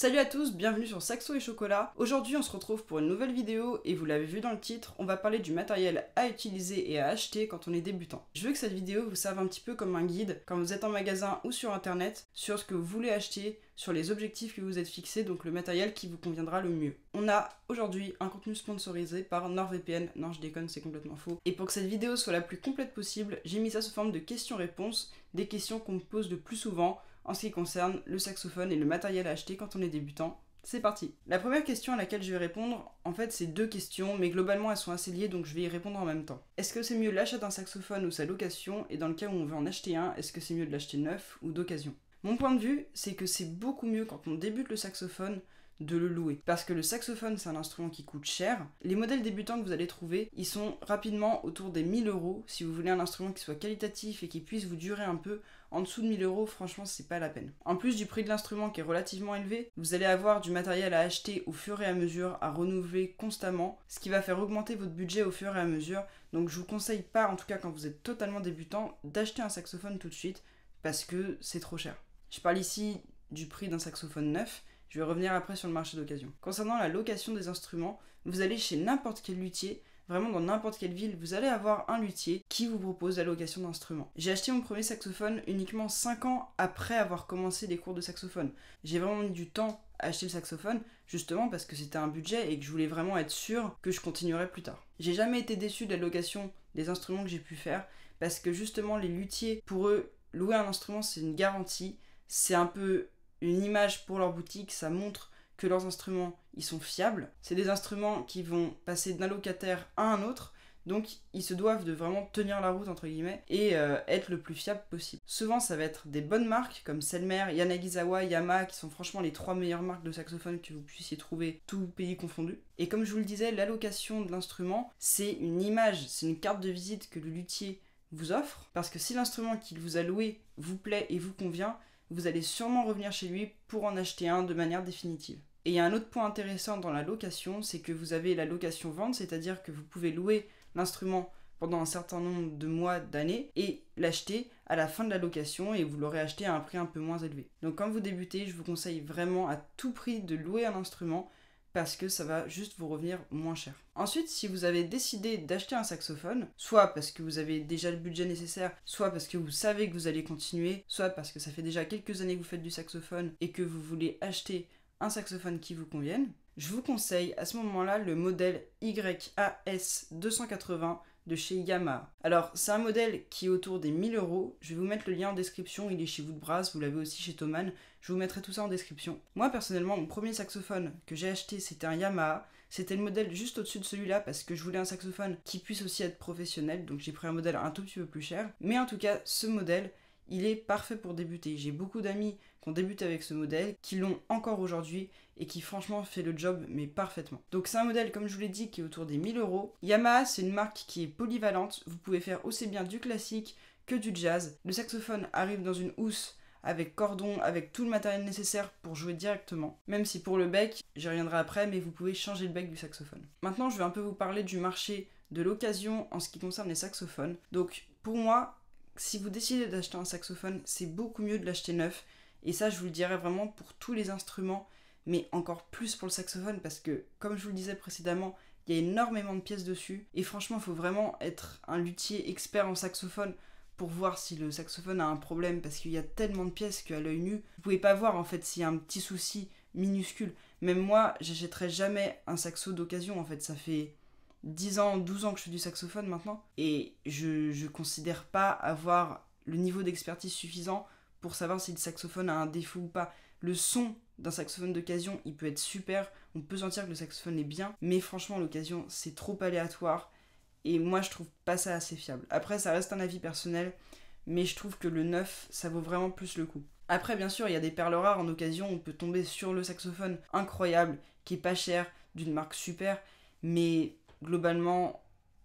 Salut à tous, bienvenue sur Saxo et Chocolat. Aujourd'hui on se retrouve pour une nouvelle vidéo et vous l'avez vu dans le titre, on va parler du matériel à utiliser et à acheter quand on est débutant. Je veux que cette vidéo vous serve un petit peu comme un guide quand vous êtes en magasin ou sur internet sur ce que vous voulez acheter, sur les objectifs que vous êtes fixés, donc le matériel qui vous conviendra le mieux. On a aujourd'hui un contenu sponsorisé par NordVPN, non je déconne c'est complètement faux. Et pour que cette vidéo soit la plus complète possible, j'ai mis ça sous forme de questions-réponses, des questions qu'on me pose le plus souvent en ce qui concerne le saxophone et le matériel à acheter quand on est débutant. C'est parti La première question à laquelle je vais répondre, en fait c'est deux questions, mais globalement elles sont assez liées donc je vais y répondre en même temps. Est-ce que c'est mieux l'achat d'un saxophone ou sa location Et dans le cas où on veut en acheter un, est-ce que c'est mieux de l'acheter neuf ou d'occasion Mon point de vue, c'est que c'est beaucoup mieux quand on débute le saxophone de le louer. Parce que le saxophone, c'est un instrument qui coûte cher. Les modèles débutants que vous allez trouver, ils sont rapidement autour des 1000 euros. Si vous voulez un instrument qui soit qualitatif et qui puisse vous durer un peu, en dessous de 1000 euros, franchement, c'est pas la peine. En plus du prix de l'instrument qui est relativement élevé, vous allez avoir du matériel à acheter au fur et à mesure, à renouveler constamment, ce qui va faire augmenter votre budget au fur et à mesure. Donc je vous conseille pas, en tout cas quand vous êtes totalement débutant, d'acheter un saxophone tout de suite parce que c'est trop cher. Je parle ici du prix d'un saxophone neuf, je vais revenir après sur le marché d'occasion. Concernant la location des instruments, vous allez chez n'importe quel luthier vraiment dans n'importe quelle ville, vous allez avoir un luthier qui vous propose la location d'instruments. J'ai acheté mon premier saxophone uniquement 5 ans après avoir commencé des cours de saxophone. J'ai vraiment mis du temps à acheter le saxophone, justement parce que c'était un budget et que je voulais vraiment être sûr que je continuerais plus tard. J'ai jamais été déçu de la location des instruments que j'ai pu faire, parce que justement les luthiers, pour eux, louer un instrument c'est une garantie, c'est un peu une image pour leur boutique, ça montre que leurs instruments, ils sont fiables. C'est des instruments qui vont passer d'un locataire à un autre, donc ils se doivent de vraiment tenir la route, entre guillemets, et euh, être le plus fiable possible. Souvent, ça va être des bonnes marques, comme Selmer, Yanagizawa, Yamaha, qui sont franchement les trois meilleures marques de saxophone que vous puissiez trouver, tout pays confondu. Et comme je vous le disais, l'allocation de l'instrument, c'est une image, c'est une carte de visite que le luthier vous offre, parce que si l'instrument qu'il vous a loué vous plaît et vous convient, vous allez sûrement revenir chez lui pour en acheter un de manière définitive. Et il y a un autre point intéressant dans la location, c'est que vous avez la location-vente, c'est-à-dire que vous pouvez louer l'instrument pendant un certain nombre de mois, d'années, et l'acheter à la fin de la location et vous l'aurez acheté à un prix un peu moins élevé. Donc quand vous débutez, je vous conseille vraiment à tout prix de louer un instrument parce que ça va juste vous revenir moins cher. Ensuite, si vous avez décidé d'acheter un saxophone, soit parce que vous avez déjà le budget nécessaire, soit parce que vous savez que vous allez continuer, soit parce que ça fait déjà quelques années que vous faites du saxophone et que vous voulez acheter un saxophone qui vous convienne, je vous conseille à ce moment-là le modèle YAS 280 de chez Yamaha. Alors, c'est un modèle qui est autour des 1000 euros. Je vais vous mettre le lien en description. Il est chez Woodbrass, vous l'avez aussi chez Thomann. Je vous mettrai tout ça en description. Moi, personnellement, mon premier saxophone que j'ai acheté, c'était un Yamaha. C'était le modèle juste au-dessus de celui-là parce que je voulais un saxophone qui puisse aussi être professionnel. Donc, j'ai pris un modèle un tout petit peu plus cher. Mais en tout cas, ce modèle, il est parfait pour débuter. J'ai beaucoup d'amis qui ont débuté avec ce modèle, qui l'ont encore aujourd'hui et qui franchement fait le job mais parfaitement. Donc c'est un modèle comme je vous l'ai dit qui est autour des 1000 euros. Yamaha c'est une marque qui est polyvalente, vous pouvez faire aussi bien du classique que du jazz. Le saxophone arrive dans une housse avec cordon, avec tout le matériel nécessaire pour jouer directement. Même si pour le bec, j'y reviendrai après, mais vous pouvez changer le bec du saxophone. Maintenant, je vais un peu vous parler du marché de l'occasion en ce qui concerne les saxophones. Donc pour moi, si vous décidez d'acheter un saxophone, c'est beaucoup mieux de l'acheter neuf. Et ça, je vous le dirai vraiment pour tous les instruments mais encore plus pour le saxophone parce que, comme je vous le disais précédemment, il y a énormément de pièces dessus. Et franchement, il faut vraiment être un luthier expert en saxophone pour voir si le saxophone a un problème parce qu'il y a tellement de pièces qu'à l'œil nu, vous pouvez pas voir en fait s'il y a un petit souci minuscule. Même moi, j'achèterais jamais un saxo d'occasion en fait. Ça fait 10 ans, 12 ans que je fais du saxophone maintenant et je, ne considère pas avoir le niveau d'expertise suffisant pour savoir si le saxophone a un défaut ou pas. Le son d'un saxophone d'occasion, il peut être super, on peut sentir que le saxophone est bien, mais franchement, l'occasion, c'est trop aléatoire, et moi, je trouve pas ça assez fiable. Après, ça reste un avis personnel, mais je trouve que le neuf, ça vaut vraiment plus le coup. Après, bien sûr, il y a des perles rares en occasion, on peut tomber sur le saxophone incroyable, qui est pas cher, d'une marque super, mais globalement,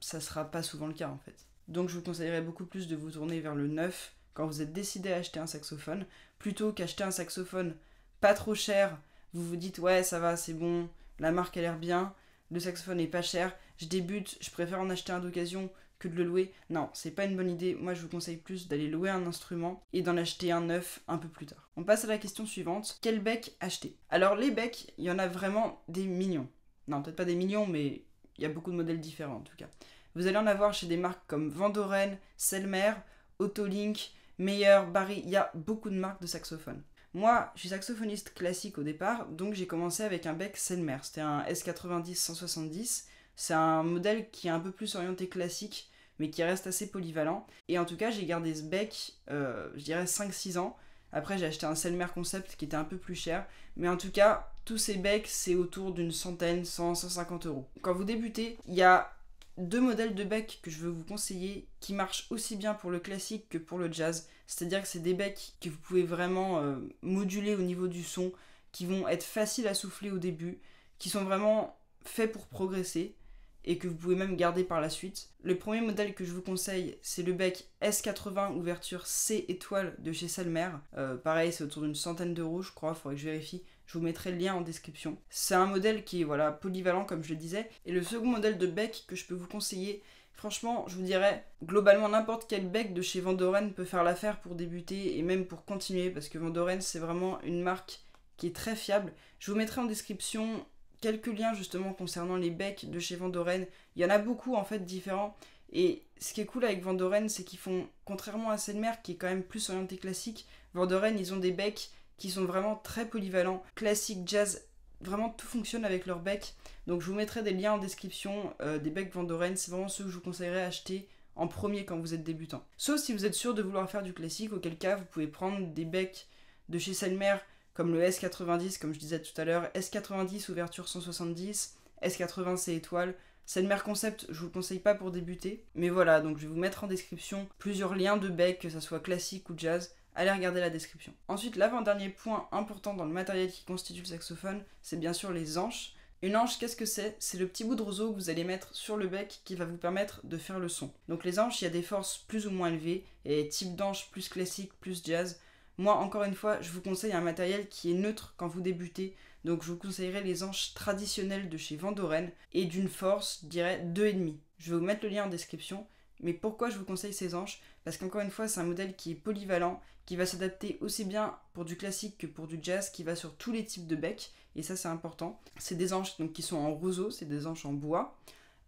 ça sera pas souvent le cas en fait. Donc je vous conseillerais beaucoup plus de vous tourner vers le neuf quand vous êtes décidé à acheter un saxophone, plutôt qu'acheter un saxophone pas trop cher, vous vous dites ouais ça va, c'est bon, la marque a l'air bien, le saxophone est pas cher, je débute, je préfère en acheter un d'occasion que de le louer. Non, c'est pas une bonne idée, moi je vous conseille plus d'aller louer un instrument et d'en acheter un neuf un peu plus tard. On passe à la question suivante, quel bec acheter Alors les becs, il y en a vraiment des millions. Non, peut-être pas des millions, mais il y a beaucoup de modèles différents en tout cas. Vous allez en avoir chez des marques comme Vandoren, Selmer, Autolink, meilleur, Barry, il y a beaucoup de marques de saxophones. Moi, je suis saxophoniste classique au départ, donc j'ai commencé avec un bec Selmer. C'était un S90-170. C'est un modèle qui est un peu plus orienté classique, mais qui reste assez polyvalent. Et en tout cas, j'ai gardé ce bec, euh, je dirais 5-6 ans. Après, j'ai acheté un Selmer Concept qui était un peu plus cher. Mais en tout cas, tous ces becs, c'est autour d'une centaine, 100, 150 euros. Quand vous débutez, il y a deux modèles de bec que je veux vous conseiller qui marchent aussi bien pour le classique que pour le jazz. C'est-à-dire que c'est des becs que vous pouvez vraiment euh, moduler au niveau du son, qui vont être faciles à souffler au début, qui sont vraiment faits pour progresser et que vous pouvez même garder par la suite. Le premier modèle que je vous conseille, c'est le bec S80 ouverture C étoile de chez Selmer. Euh, pareil, c'est autour d'une centaine d'euros, je crois, faudrait que je vérifie. Je vous mettrai le lien en description. C'est un modèle qui est voilà, polyvalent comme je le disais. Et le second modèle de bec que je peux vous conseiller, franchement, je vous dirais, globalement n'importe quel bec de chez Vandoren peut faire l'affaire pour débuter et même pour continuer parce que Vandoren c'est vraiment une marque qui est très fiable. Je vous mettrai en description quelques liens justement concernant les becs de chez Vandoren. Il y en a beaucoup en fait différents. Et ce qui est cool avec Vandoren, c'est qu'ils font, contrairement à Selmer qui est quand même plus orienté classique, Vandoren ils ont des becs qui sont vraiment très polyvalents, classique, jazz, vraiment tout fonctionne avec leur bec. Donc je vous mettrai des liens en description euh, des becs Vandoren, c'est vraiment ceux que je vous conseillerais acheter en premier quand vous êtes débutant. Sauf si vous êtes sûr de vouloir faire du classique, auquel cas vous pouvez prendre des becs de chez Selmer comme le S90 comme je disais tout à l'heure, S90 ouverture 170, S80 c'est étoile. Selmer Concept, je vous conseille pas pour débuter, mais voilà, donc je vais vous mettre en description plusieurs liens de becs, que ça soit classique ou jazz, Allez regarder la description. Ensuite, l'avant-dernier point important dans le matériel qui constitue le saxophone, c'est bien sûr les hanches. Une hanche, qu'est-ce que c'est C'est le petit bout de roseau que vous allez mettre sur le bec qui va vous permettre de faire le son. Donc les hanches, il y a des forces plus ou moins élevées, et type d'anches plus classique, plus jazz. Moi, encore une fois, je vous conseille un matériel qui est neutre quand vous débutez, donc je vous conseillerais les hanches traditionnelles de chez Vandoren, et d'une force, je dirais, 2,5. Je vais vous mettre le lien en description, mais pourquoi je vous conseille ces hanches Parce qu'encore une fois, c'est un modèle qui est polyvalent, qui va s'adapter aussi bien pour du classique que pour du jazz, qui va sur tous les types de becs, et ça c'est important. C'est des anches donc, qui sont en roseau, c'est des hanches en bois.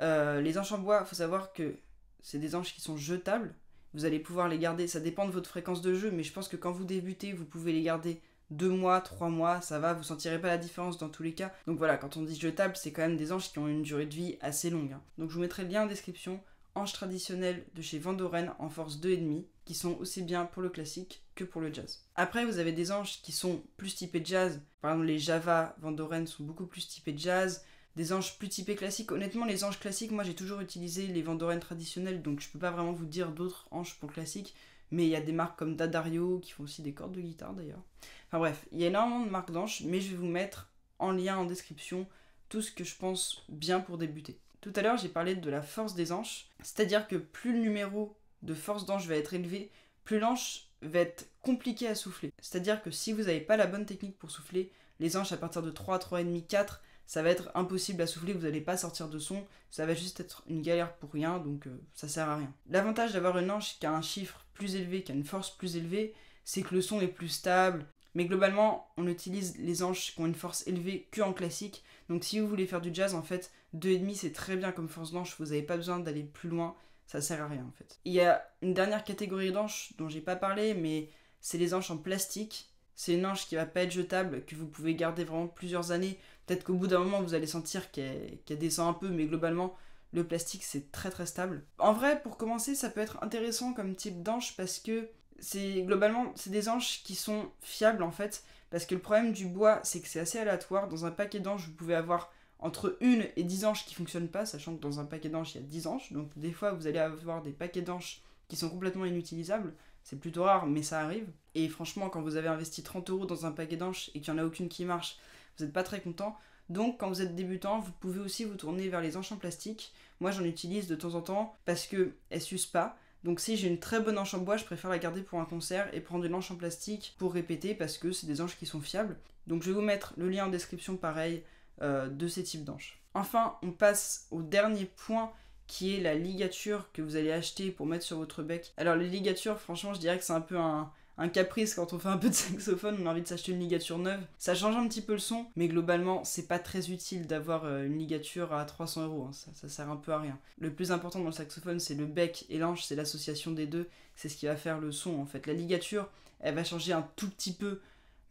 Euh, les hanches en bois, il faut savoir que c'est des anches qui sont jetables. Vous allez pouvoir les garder, ça dépend de votre fréquence de jeu, mais je pense que quand vous débutez, vous pouvez les garder deux mois, trois mois, ça va, vous sentirez pas la différence dans tous les cas. Donc voilà, quand on dit jetable, c'est quand même des anges qui ont une durée de vie assez longue. Hein. Donc je vous mettrai le lien en description hanches traditionnelles de chez Vandoren en force 2,5 qui sont aussi bien pour le classique que pour le jazz. Après, vous avez des hanches qui sont plus typées jazz. Par exemple, les Java Vandoren sont beaucoup plus typées jazz. Des anges plus typées classiques. Honnêtement, les anges classiques, moi j'ai toujours utilisé les Vandoren traditionnels, donc je peux pas vraiment vous dire d'autres hanches pour le classique. Mais il y a des marques comme Dadario qui font aussi des cordes de guitare d'ailleurs. Enfin bref, il y a énormément de marques d'anches, mais je vais vous mettre en lien en description tout ce que je pense bien pour débuter. Tout à l'heure, j'ai parlé de la force des hanches, c'est-à-dire que plus le numéro de force d'ange va être élevé, plus l'anche va être compliquée à souffler. C'est-à-dire que si vous n'avez pas la bonne technique pour souffler, les hanches à partir de 3, 3,5, 4, ça va être impossible à souffler, vous n'allez pas sortir de son, ça va juste être une galère pour rien, donc euh, ça sert à rien. L'avantage d'avoir une hanche qui a un chiffre plus élevé, qui a une force plus élevée, c'est que le son est plus stable, mais globalement, on utilise les hanches qui ont une force élevée que en classique, donc si vous voulez faire du jazz, en fait, 2,5 c'est très bien comme force d'anche, vous n'avez pas besoin d'aller plus loin, ça sert à rien en fait. Il y a une dernière catégorie d'anches dont j'ai pas parlé, mais c'est les anches en plastique. C'est une anche qui va pas être jetable, que vous pouvez garder vraiment plusieurs années. Peut-être qu'au bout d'un moment, vous allez sentir qu'elle descend un peu, mais globalement, le plastique, c'est très très stable. En vrai, pour commencer, ça peut être intéressant comme type d'anche parce que c'est globalement c'est des hanches qui sont fiables en fait parce que le problème du bois c'est que c'est assez aléatoire dans un paquet d'anches vous pouvez avoir entre une et dix anches qui fonctionnent pas sachant que dans un paquet d'anches il y a dix anches donc des fois vous allez avoir des paquets d'anches qui sont complètement inutilisables c'est plutôt rare mais ça arrive et franchement quand vous avez investi 30 euros dans un paquet d'anches et qu'il n'y en a aucune qui marche vous n'êtes pas très content donc quand vous êtes débutant vous pouvez aussi vous tourner vers les anges en plastique moi j'en utilise de temps en temps parce que elles s'usent pas donc si j'ai une très bonne hanche en bois, je préfère la garder pour un concert et prendre une hanche en plastique pour répéter parce que c'est des hanches qui sont fiables. Donc je vais vous mettre le lien en description pareil euh, de ces types d'hanches. Enfin, on passe au dernier point qui est la ligature que vous allez acheter pour mettre sur votre bec. Alors les ligatures, franchement, je dirais que c'est un peu un, un caprice quand on fait un peu de saxophone, on a envie de s'acheter une ligature neuve. Ça change un petit peu le son, mais globalement, c'est pas très utile d'avoir euh, une ligature à 300 euros. Hein. Ça, sert un peu à rien. Le plus important dans le saxophone, c'est le bec et l'ange, c'est l'association des deux. C'est ce qui va faire le son en fait. La ligature, elle va changer un tout petit peu,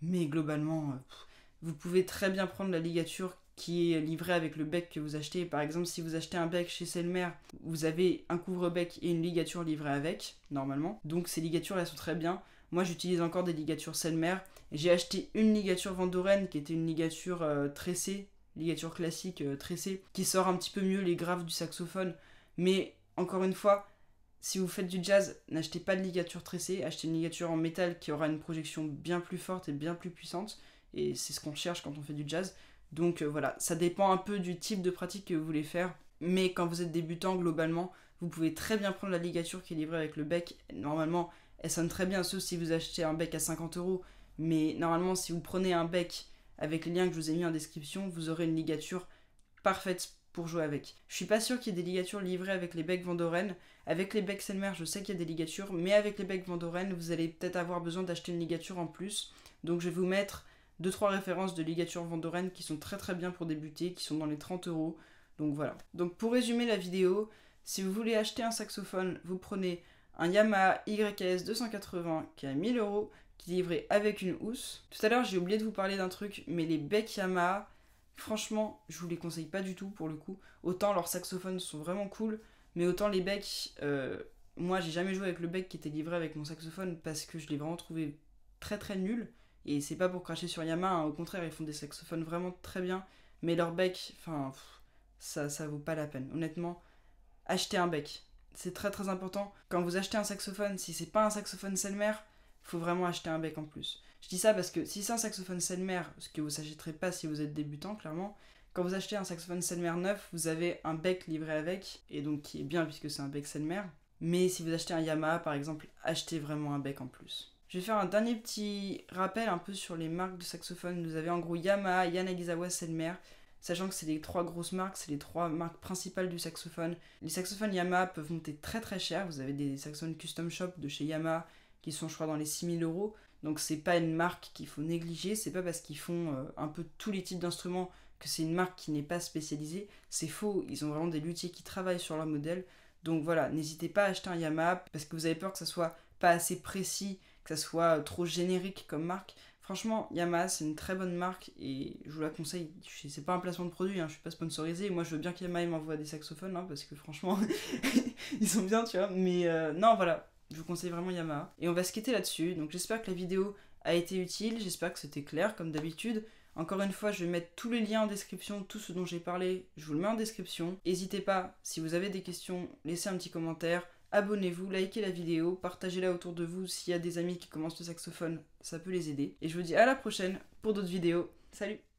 mais globalement, euh, vous pouvez très bien prendre la ligature qui est livrée avec le bec que vous achetez. Par exemple, si vous achetez un bec chez Selmer, vous avez un couvre-bec et une ligature livrée avec, normalement. Donc ces ligatures, elles sont très bien. Moi, j'utilise encore des ligatures Selmer. J'ai acheté une ligature Vandoren qui était une ligature euh, tressée, ligature classique euh, tressée, qui sort un petit peu mieux les graves du saxophone. Mais encore une fois, si vous faites du jazz, n'achetez pas de ligature tressée, achetez une ligature en métal qui aura une projection bien plus forte et bien plus puissante. Et c'est ce qu'on cherche quand on fait du jazz. Donc euh, voilà, ça dépend un peu du type de pratique que vous voulez faire. Mais quand vous êtes débutant, globalement, vous pouvez très bien prendre la ligature qui est livrée avec le bec. Normalement, elles sonnent très bien, sauf si vous achetez un bec à 50 euros. Mais normalement, si vous prenez un bec avec les liens que je vous ai mis en description, vous aurez une ligature parfaite pour jouer avec. Je suis pas sûr qu'il y ait des ligatures livrées avec les becs Vandoren. Avec les becs Selmer, je sais qu'il y a des ligatures, mais avec les becs Vandoren, vous allez peut-être avoir besoin d'acheter une ligature en plus. Donc je vais vous mettre 2-3 références de ligatures Vandoren qui sont très très bien pour débuter, qui sont dans les 30 euros. Donc voilà. Donc pour résumer la vidéo, si vous voulez acheter un saxophone, vous prenez un Yamaha YKS 280 qui est à 1000 euros, qui est livré avec une housse. Tout à l'heure, j'ai oublié de vous parler d'un truc, mais les becs Yamaha, franchement, je vous les conseille pas du tout pour le coup. Autant leurs saxophones sont vraiment cool, mais autant les becs, euh, moi j'ai jamais joué avec le bec qui était livré avec mon saxophone parce que je l'ai vraiment trouvé très très nul. Et c'est pas pour cracher sur Yamaha, hein. au contraire, ils font des saxophones vraiment très bien, mais leur bec, enfin, ça, ça vaut pas la peine. Honnêtement, achetez un bec. C'est très très important. Quand vous achetez un saxophone, si c'est pas un saxophone Selmer, faut vraiment acheter un bec en plus. Je dis ça parce que si c'est un saxophone Selmer, ce que vous s'agiterait pas si vous êtes débutant, clairement, quand vous achetez un saxophone Selmer neuf, vous avez un bec livré avec, et donc qui est bien puisque c'est un bec Selmer. Mais si vous achetez un Yamaha par exemple, achetez vraiment un bec en plus. Je vais faire un dernier petit rappel un peu sur les marques de saxophones. Vous avez en gros Yamaha, Yanagisawa, Selmer sachant que c'est les trois grosses marques, c'est les trois marques principales du saxophone. Les saxophones Yamaha peuvent monter très très cher, vous avez des saxophones custom shop de chez Yamaha qui sont je crois dans les 6000 euros, donc c'est pas une marque qu'il faut négliger, c'est pas parce qu'ils font euh, un peu tous les types d'instruments que c'est une marque qui n'est pas spécialisée, c'est faux, ils ont vraiment des luthiers qui travaillent sur leur modèle, donc voilà, n'hésitez pas à acheter un Yamaha parce que vous avez peur que ça soit pas assez précis, que ça soit trop générique comme marque, Franchement, Yamaha, c'est une très bonne marque et je vous la conseille. C'est pas un placement de produit, hein, je suis pas sponsorisé. Moi, je veux bien qu'Yamaha m'envoie des saxophones hein, parce que franchement, ils sont bien, tu vois. Mais euh, non, voilà, je vous conseille vraiment Yamaha. Et on va se quitter là-dessus. Donc, j'espère que la vidéo a été utile. J'espère que c'était clair, comme d'habitude. Encore une fois, je vais mettre tous les liens en description, tout ce dont j'ai parlé, je vous le mets en description. N'hésitez pas, si vous avez des questions, laissez un petit commentaire. Abonnez-vous, likez la vidéo, partagez-la autour de vous s'il y a des amis qui commencent le saxophone, ça peut les aider. Et je vous dis à la prochaine pour d'autres vidéos. Salut